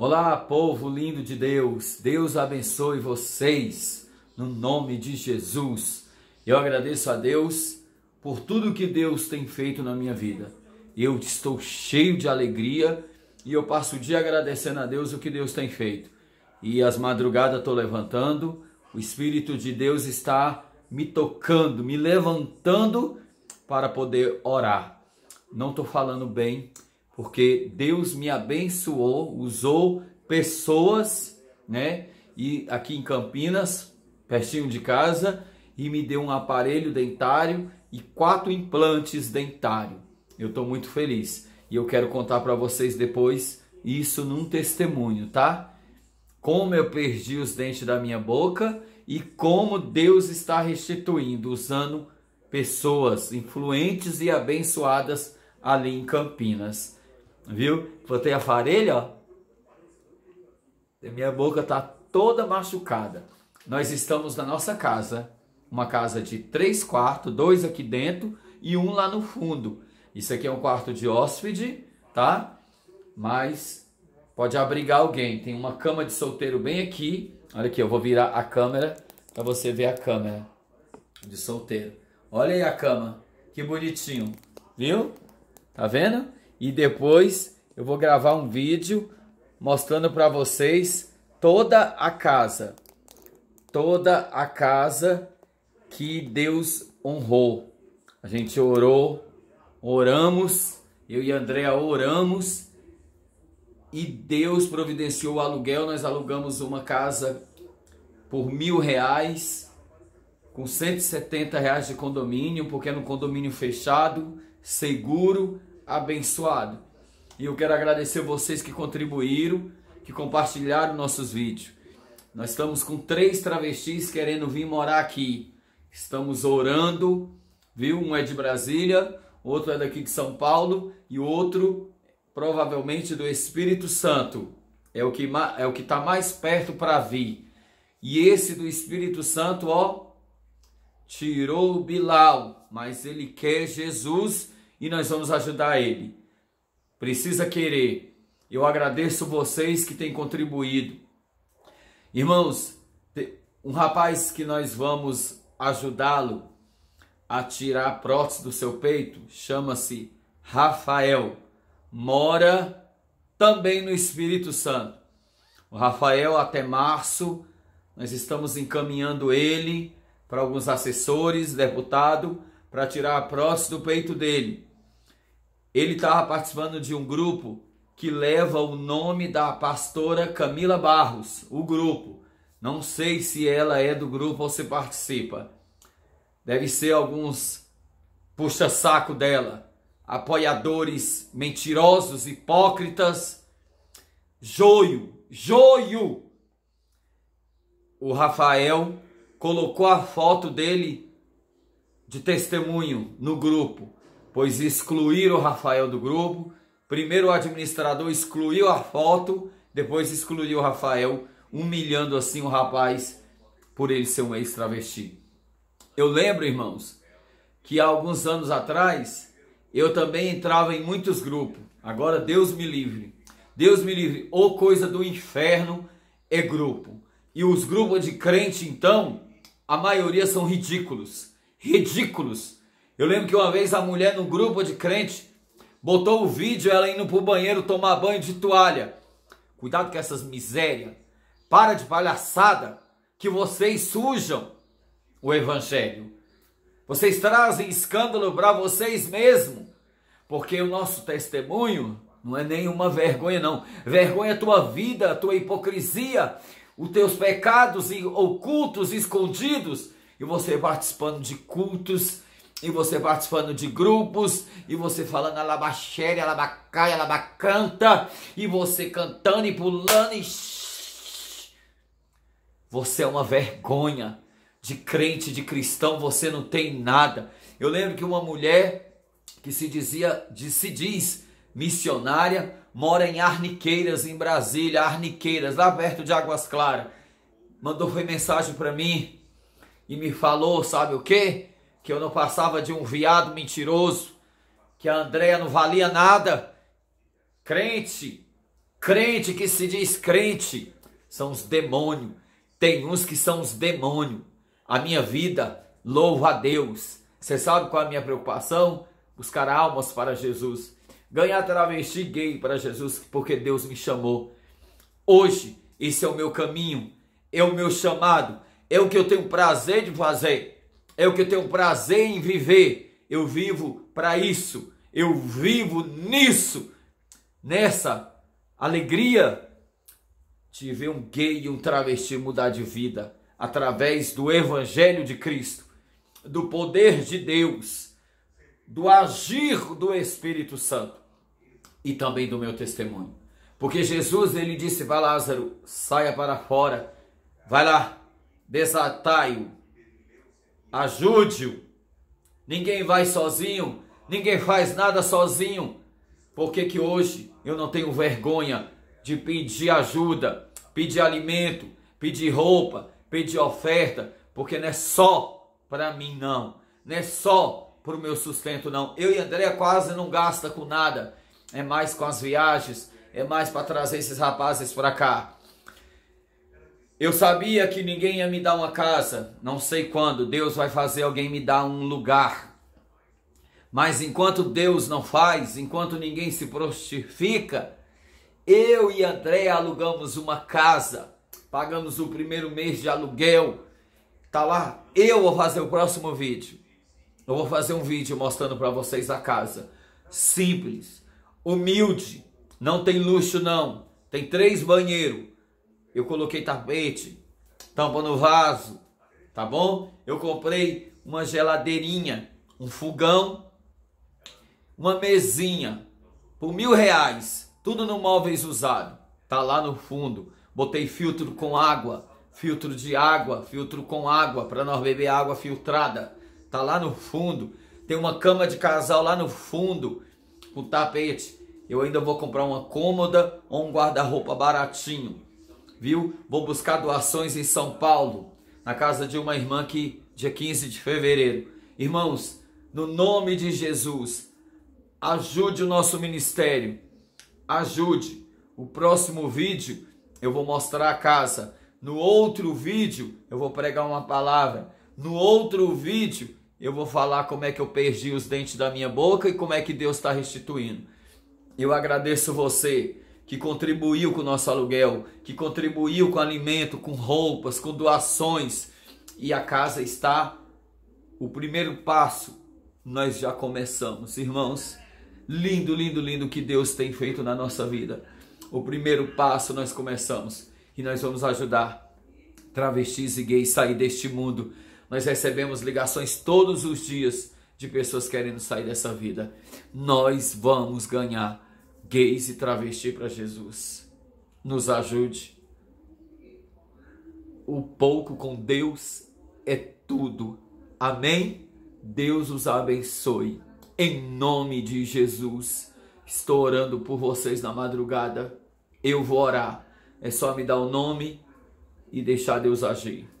Olá, povo lindo de Deus. Deus abençoe vocês no nome de Jesus. Eu agradeço a Deus por tudo que Deus tem feito na minha vida. Eu estou cheio de alegria e eu passo o dia agradecendo a Deus o que Deus tem feito. E às madrugadas estou levantando, o Espírito de Deus está me tocando, me levantando para poder orar. Não estou falando bem, porque Deus me abençoou, usou pessoas, né? E aqui em Campinas, pertinho de casa, e me deu um aparelho dentário e quatro implantes dentário. Eu estou muito feliz e eu quero contar para vocês depois isso num testemunho, tá? Como eu perdi os dentes da minha boca e como Deus está restituindo, usando pessoas influentes e abençoadas ali em Campinas. Viu? Botei a farelha, ó. Minha boca tá toda machucada. Nós estamos na nossa casa. Uma casa de três quartos, dois aqui dentro e um lá no fundo. Isso aqui é um quarto de hóspede, tá? Mas pode abrigar alguém. Tem uma cama de solteiro bem aqui. Olha aqui, eu vou virar a câmera para você ver a câmera de solteiro. Olha aí a cama, que bonitinho, viu? Tá vendo? E depois eu vou gravar um vídeo mostrando para vocês toda a casa. Toda a casa que Deus honrou. A gente orou, oramos, eu e Andréa oramos e Deus providenciou o aluguel. Nós alugamos uma casa por mil reais, com 170 reais de condomínio, porque era um condomínio fechado, seguro, abençoado. E eu quero agradecer vocês que contribuíram, que compartilharam nossos vídeos. Nós estamos com três travestis querendo vir morar aqui. Estamos orando, viu? Um é de Brasília, outro é daqui de São Paulo e outro provavelmente do Espírito Santo. É o que é o que está mais perto para vir. E esse do Espírito Santo, ó, tirou o Bilal, mas ele quer Jesus e nós vamos ajudar ele. Precisa querer. Eu agradeço vocês que têm contribuído. Irmãos, um rapaz que nós vamos ajudá-lo a tirar a prótese do seu peito chama-se Rafael. Mora também no Espírito Santo. O Rafael, até março, nós estamos encaminhando ele para alguns assessores, deputado, para tirar a prótese do peito dele ele estava participando de um grupo que leva o nome da pastora Camila Barros, o grupo. Não sei se ela é do grupo ou se participa. Deve ser alguns puxa-saco dela, apoiadores mentirosos, hipócritas. Joio, joio! O Rafael colocou a foto dele de testemunho no grupo pois excluíram o Rafael do grupo. Primeiro o administrador excluiu a foto, depois excluiu o Rafael, humilhando assim o rapaz por ele ser um ex-travesti. Eu lembro, irmãos, que há alguns anos atrás eu também entrava em muitos grupos. Agora Deus me livre. Deus me livre. Ou coisa do inferno é grupo. E os grupos de crente, então, a maioria são ridículos. Ridículos eu lembro que uma vez a mulher no grupo de crente botou o vídeo ela indo pro banheiro tomar banho de toalha. Cuidado com essas misérias. Para de palhaçada que vocês sujam o evangelho. Vocês trazem escândalo para vocês mesmo. Porque o nosso testemunho não é nenhuma vergonha não. Vergonha é a tua vida, a tua hipocrisia, os teus pecados ocultos, escondidos, e você participando de cultos e você participando de grupos, e você falando alabaxere, alabacaia, alabacanta, e você cantando e pulando e. Você é uma vergonha de crente, de cristão, você não tem nada. Eu lembro que uma mulher que se dizia, se diz missionária, mora em Arniqueiras, em Brasília, Arniqueiras, lá perto de Águas Claras. Mandou foi mensagem para mim e me falou, sabe o quê? que eu não passava de um viado mentiroso, que a Andréia não valia nada. Crente, crente que se diz crente, são os demônios. Tem uns que são os demônios. A minha vida, louva a Deus. Você sabe qual é a minha preocupação? Buscar almas para Jesus. Ganhar travesti gay para Jesus, porque Deus me chamou. Hoje, esse é o meu caminho, é o meu chamado, é o que eu tenho prazer de fazer é o que eu tenho prazer em viver. Eu vivo para isso. Eu vivo nisso. Nessa alegria de ver um gay e um travesti mudar de vida através do evangelho de Cristo, do poder de Deus, do agir do Espírito Santo e também do meu testemunho. Porque Jesus ele disse: "Vai Lázaro, saia para fora. Vai lá, desatai-o Ajude-o. Ninguém vai sozinho, ninguém faz nada sozinho. Por que, que hoje eu não tenho vergonha de pedir ajuda, pedir alimento, pedir roupa, pedir oferta? Porque não é só para mim, não. Não é só para o meu sustento, não. Eu e André quase não gasta com nada. É mais com as viagens, é mais para trazer esses rapazes para cá. Eu sabia que ninguém ia me dar uma casa. Não sei quando Deus vai fazer alguém me dar um lugar. Mas enquanto Deus não faz, enquanto ninguém se prostifica, eu e André alugamos uma casa. Pagamos o primeiro mês de aluguel. Tá lá? Eu vou fazer o próximo vídeo. Eu vou fazer um vídeo mostrando para vocês a casa. Simples, humilde, não tem luxo não. Tem três banheiros eu coloquei tapete, tampa no vaso, tá bom? Eu comprei uma geladeirinha, um fogão, uma mesinha por mil reais, tudo no móveis usado, tá lá no fundo. Botei filtro com água, filtro de água, filtro com água para nós beber água filtrada, tá lá no fundo. Tem uma cama de casal lá no fundo com tapete. Eu ainda vou comprar uma cômoda ou um guarda-roupa baratinho viu? Vou buscar doações em São Paulo, na casa de uma irmã que dia 15 de fevereiro. Irmãos, no nome de Jesus, ajude o nosso ministério. Ajude. O próximo vídeo eu vou mostrar a casa. No outro vídeo eu vou pregar uma palavra. No outro vídeo eu vou falar como é que eu perdi os dentes da minha boca e como é que Deus está restituindo. Eu agradeço você que contribuiu com o nosso aluguel, que contribuiu com alimento, com roupas, com doações. E a casa está. O primeiro passo nós já começamos, irmãos. Lindo, lindo, lindo que Deus tem feito na nossa vida. O primeiro passo nós começamos e nós vamos ajudar travestis e gays a sair deste mundo. Nós recebemos ligações todos os dias de pessoas querendo sair dessa vida. Nós vamos ganhar gays e travesti para Jesus. Nos ajude. O pouco com Deus é tudo. Amém? Deus os abençoe. Em nome de Jesus. Estou orando por vocês na madrugada. Eu vou orar. É só me dar o nome e deixar Deus agir.